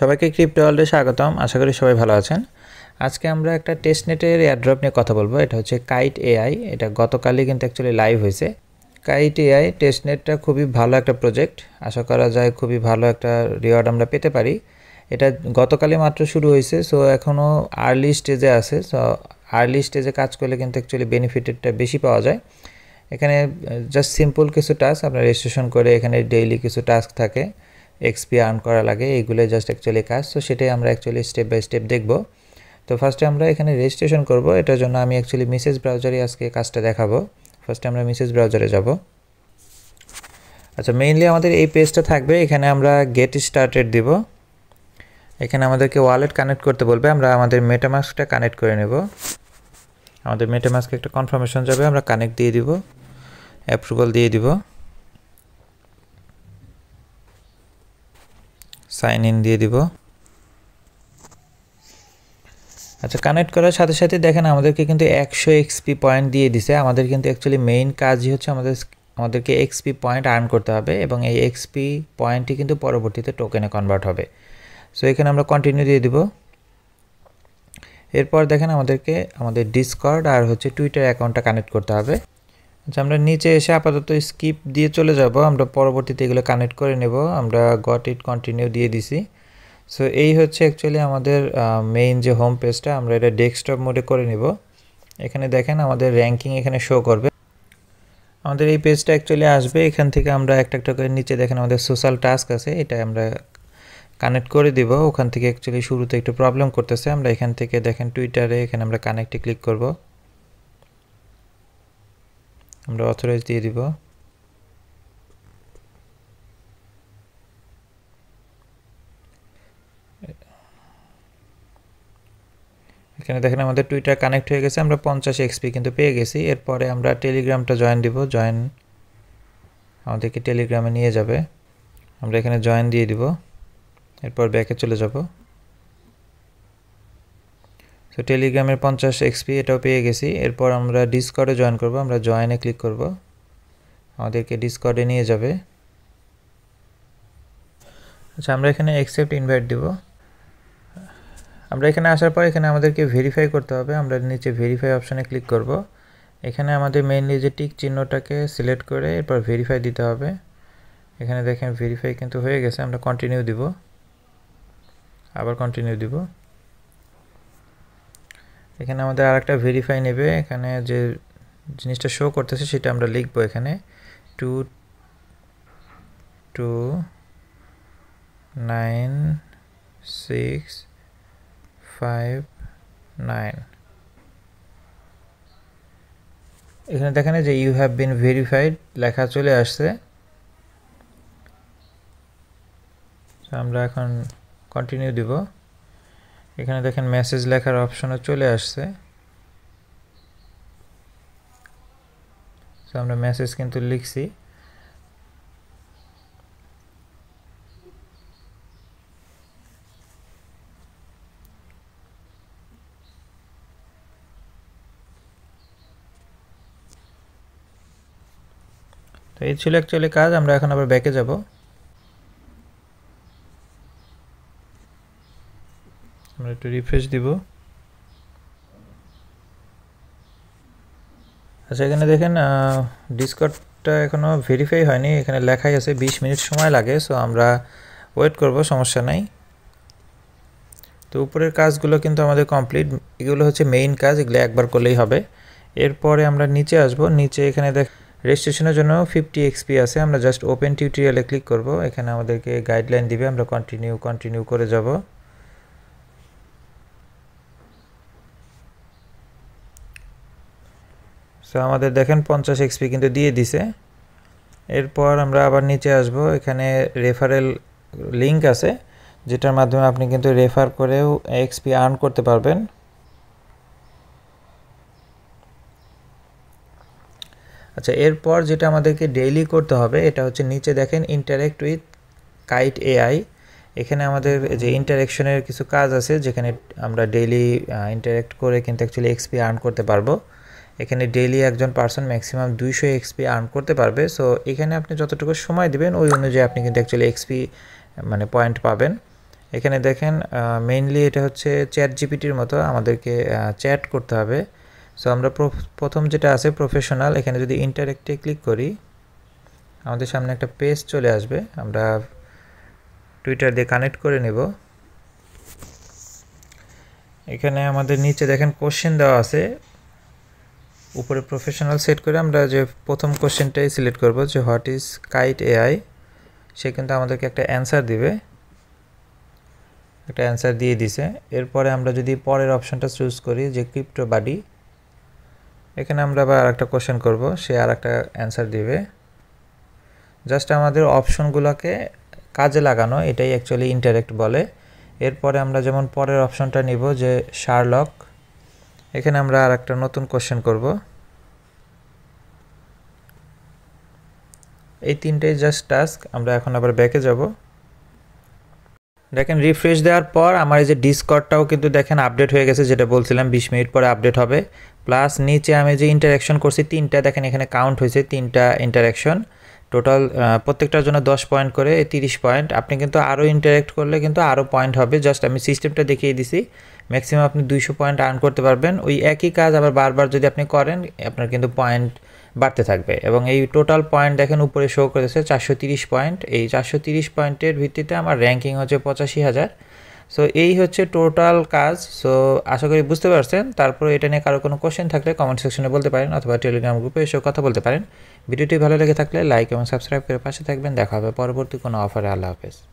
সবাইকে ক্রিপ্টো ওয়ার্ল্ডে স্বাগতম আশা করি সবাই ভালো আছেন আজকে আমরা একটা টেস্ট নেটের এয়ারড্রপ নিয়ে কথা বলবো এটা হচ্ছে কাইট এআই এটা গতকালই কিন্তু অ্যাকচুয়ালি লাইভ হয়েছে কাইট এআই টেস্ট নেটটা খুবই ভালো একটা প্রজেক্ট আশা করা যায় খুবই ভালো একটা রিওয়ার্ড আমরা পেতে পারি এটা গতকালই মাত্র শুরু হয়েছে সো এখনও আর্লি স্টেজে আছে সো আর্লি স্টেজে কাজ করলে কিন্তু অ্যাকচুয়ালি বেনিফিটেডটা বেশি পাওয়া যায় এখানে জাস্ট সিম্পল কিছু টাস্ক আপনার রেজিস্ট্রেশন করে এখানে ডেইলি কিছু টাস্ক থাকে এক্সপি আর্ন করা লাগে এইগুলো জাস্ট অ্যাকচুয়ালি কাজ তো সেটাই আমরা অ্যাকচুয়ালি স্টেপ বাই স্টেপ দেখব তো ফার্স্টে আমরা এখানে রেজিস্ট্রেশন করব এটার জন্য আমি অ্যাকচুয়ালি মিসেস ব্রাউজারই আজকে কাজটা দেখাবো ফার্স্টে আমরা মিসেস ব্রাউজারে যাব আচ্ছা মেইনলি আমাদের এই পেজটা থাকবে এখানে আমরা গেট স্টার্টেড দিব এখানে আমাদেরকে ওয়ালেট কানেক্ট করতে বলবে আমরা আমাদের মেটামাস্কটা কানেক্ট করে নেব আমাদের মেটামাস্কে একটা কনফার্মেশন যাবে আমরা কানেক্ট দিয়ে দিব অ্যাপ্রুভাল দিয়ে দিব সাইন ইন দিয়ে দিব আচ্ছা কানেক্ট করার সাথে সাথে দেখেন আমাদেরকে কিন্তু একশো এক্সপি পয়েন্ট দিয়ে দিছে আমাদের কিন্তু অ্যাকচুয়ালি মেইন কাজই হচ্ছে আমাদের আমাদেরকে এক্সপি পয়েন্ট আর্ন করতে হবে এবং এই এক্সপি পয়েন্টটি কিন্তু পরবর্তীতে টোকেনে কনভার্ট হবে সো এখানে আমরা কন্টিনিউ দিয়ে দিব এরপর দেখেন আমাদেরকে আমাদের ডিসকর্ড আর হচ্ছে টুইটার অ্যাকাউন্টটা কানেক্ট করতে হবে আচ্ছা আমরা নিচে এসে আপাতত স্কিপ দিয়ে চলে যাব আমরা পরবর্তীতে এগুলো কানেক্ট করে নেব আমরা গট ইট কন্টিনিউ দিয়ে দিছি সো এই হচ্ছে অ্যাকচুয়ালি আমাদের মেইন যে হোম পেজটা আমরা এটা ডেস্কটপ মোডে করে নেব এখানে দেখেন আমাদের র্যাঙ্কিং এখানে শো করবে আমাদের এই পেজটা অ্যাকচুয়ালি আসবে এখান থেকে আমরা একটা একটা করে নিচে দেখেন আমাদের সোশ্যাল টাস্ক আছে এটা আমরা কানেক্ট করে দিব ওখান থেকে অ্যাকচুয়ালি শুরুতে একটু প্রবলেম করতেছে আমরা এখান থেকে দেখেন টুইটারে এখানে আমরা কানেক্টে ক্লিক করবো আমরা অথরাইজ দিয়ে দিব এখানে দেখেন আমাদের টুইটার কানেক্ট হয়ে গেছে আমরা পঞ্চাশ এক্সপি কিন্তু পেয়ে গেছি এরপরে আমরা টেলিগ্রামটা জয়েন দিব জয়েন আমাদেরকে টেলিগ্রামে নিয়ে যাবে আমরা এখানে জয়েন দিয়ে দিব এরপর ব্যাকে চলে যাবো তো টেলিগ্রামের পঞ্চাশ এক্সপি এটাও পেয়ে গেছি এরপর আমরা ডিসকর্ডে জয়েন করব আমরা জয়েনে ক্লিক করব আমাদেরকে ডিসকর্ডে নিয়ে যাবে আচ্ছা আমরা এখানে অ্যাকসেপ্ট ইনভাইট দিব আমরা এখানে আসার পর এখানে আমাদেরকে ভেরিফাই করতে হবে আমরা নিচে ভেরিফাই অপশানে ক্লিক করব এখানে আমাদের মেইনলি যে টিক চিহ্নটাকে সিলেক্ট করে এরপর ভেরিফাই দিতে হবে এখানে দেখেন ভেরিফাই কিন্তু হয়ে গেছে আমরা কন্টিনিউ দিব আবার কন্টিনিউ দিব এখানে আমাদের আর একটা ভেরিফাই নেবে এখানে যে জিনিসটা শো করতেছে সেটা আমরা লিখব এখানে two two nine six five nine এখানে দেখেন যে ইউ হ্যাভ বিন ভেরিফাইড লেখা চলে আসছে আমরা এখন কন্টিনিউ দিব এখানে দেখেন মেসেজ লেখার অপশনে চলে আসছে তো আমরা মেসেজ কিন্তু লিখছি তো এই ছিল অ্যাকচুয়ালি কাজ আমরা এখন আবার ব্যাকে যাব একটু রিফ্রেশ দিব আচ্ছা এখানে দেখেন ডিসকটটা এখনও ভেরিফাই হয়নি এখানে লেখাই আছে ২০ মিনিট সময় লাগে সো আমরা ওয়েট করব সমস্যা নাই তো উপরের কাজগুলো কিন্তু আমাদের কমপ্লিট এগুলো হচ্ছে মেইন কাজ এগুলো একবার করলেই হবে এরপরে আমরা নিচে আসব নিচে এখানে দেখ রেজিস্ট্রেশনের জন্য ফিফটি এক্সপি আছে আমরা জাস্ট ওপেন টিউটোরিয়ালে ক্লিক করব এখানে আমাদেরকে গাইডলাইন দিবে আমরা কন্টিনিউ কন্টিনিউ করে যাব সো আমাদের দেখেন পঞ্চাশ এক্সপি কিন্তু দিয়ে দিছে এরপর আমরা আবার নিচে আসব এখানে রেফারেল লিঙ্ক আছে যেটার মাধ্যমে আপনি কিন্তু রেফার করেও এক্সপি আর্ন করতে পারবেন আচ্ছা এরপর যেটা আমাদেরকে ডেইলি করতে হবে এটা হচ্ছে নিচে দেখেন ইন্টারেক্ট উইথ কাইট এআই এখানে আমাদের যে ইন্টারেকশনের কিছু কাজ আছে যেখানে আমরা ডেইলি ইন্টারেক্ট করে কিন্তু অ্যাকচুয়ালি এক্সপি আর্ন করতে পারবো এখানে ডেইলি একজন পার্সন ম্যাক্সিমাম দুইশো এক্সপি আর্ন করতে পারবে সো এখানে আপনি যতটুকু সময় দেবেন ওই অনুযায়ী আপনি কিন্তু অ্যাকচুয়ালি এক্সপি মানে পয়েন্ট পাবেন এখানে দেখেন মেইনলি এটা হচ্ছে চ্যাট জিপিটির মতো আমাদেরকে চ্যাট করতে হবে সো আমরা প্রথম যেটা আছে প্রফেশনাল এখানে যদি ইন্টারেক্টে ক্লিক করি আমাদের সামনে একটা পেজ চলে আসবে আমরা টুইটার দিয়ে কানেক্ট করে নেব এখানে আমাদের নিচে দেখেন কোশ্চেন দেওয়া আছে উপরে প্রফেশনাল সেট করে আমরা যে প্রথম কোশ্চেনটাই সিলেক্ট করব যে হোয়াট ইজ কাইট এআই সে কিন্তু আমাদেরকে একটা অ্যান্সার দিবে একটা অ্যান্সার দিয়ে দিছে এরপরে আমরা যদি পরের অপশানটা চুজ করি যে ক্রিপ্টো বাডি এখানে আমরা আবার আরেকটা কোশ্চেন করব সে আর একটা অ্যান্সার দিবে জাস্ট আমাদের অপশনগুলোকে কাজে লাগানো এটাই অ্যাকচুয়ালি ইন্টারেক্ট বলে এরপরে আমরা যেমন পরের অপশনটা নিব যে শার্লক এখানে আমরা আর একটা নতুন কোশ্চেন করব এই তিনটেই জাস্ট টাস্ক আমরা এখন আবার ব্যাকে যাব দেখেন রিফ্রেশ দেওয়ার পর আমার এই যে ডিসকটটাও কিন্তু দেখেন আপডেট হয়ে গেছে যেটা বলছিলাম বিশ মিনিট পরে আপডেট হবে প্লাস নিচে আমি যে ইন্টারাকশন করছি তিনটা দেখেন এখানে কাউন্ট হয়েছে তিনটা ইন্টারাকশন টোটাল প্রত্যেকটার জন্য 10 পয়েন্ট করে 30 পয়েন্ট আপনি কিন্তু আরও ইন্টারেক্ট করলে কিন্তু আরও পয়েন্ট হবে জাস্ট আমি সিস্টেমটা দেখিয়ে দিছি ম্যাক্সিমাম আপনি দুইশো পয়েন্ট আর্ন করতে পারবেন ওই একই কাজ আবার বারবার যদি আপনি করেন আপনার কিন্তু পয়েন্ট বাড়তে থাকবে এবং এই টোটাল পয়েন্ট দেখেন উপরে শো করেছে চারশো তিরিশ পয়েন্ট এই চারশো তিরিশ পয়েন্টের ভিত্তিতে আমার র্যাঙ্কিং হচ্ছে পঁচাশি হাজার সো এই হচ্ছে টোটাল কাজ সো আশা করি বুঝতে পারছেন তারপর এটা নিয়ে কারো কোনো কোশ্চেন থাকলে কমেন্ট সেকশনে বলতে পারেন অথবা টেলিগ্রাম গ্রুপে এসেও কথা বলতে পারেন ভিডিওটি ভালো লেগে থাকলে লাইক এবং সাবস্ক্রাইব করে পাশে থাকবেন দেখা হবে পরবর্তী কোনো অফারে আল্লাহ হাফেজ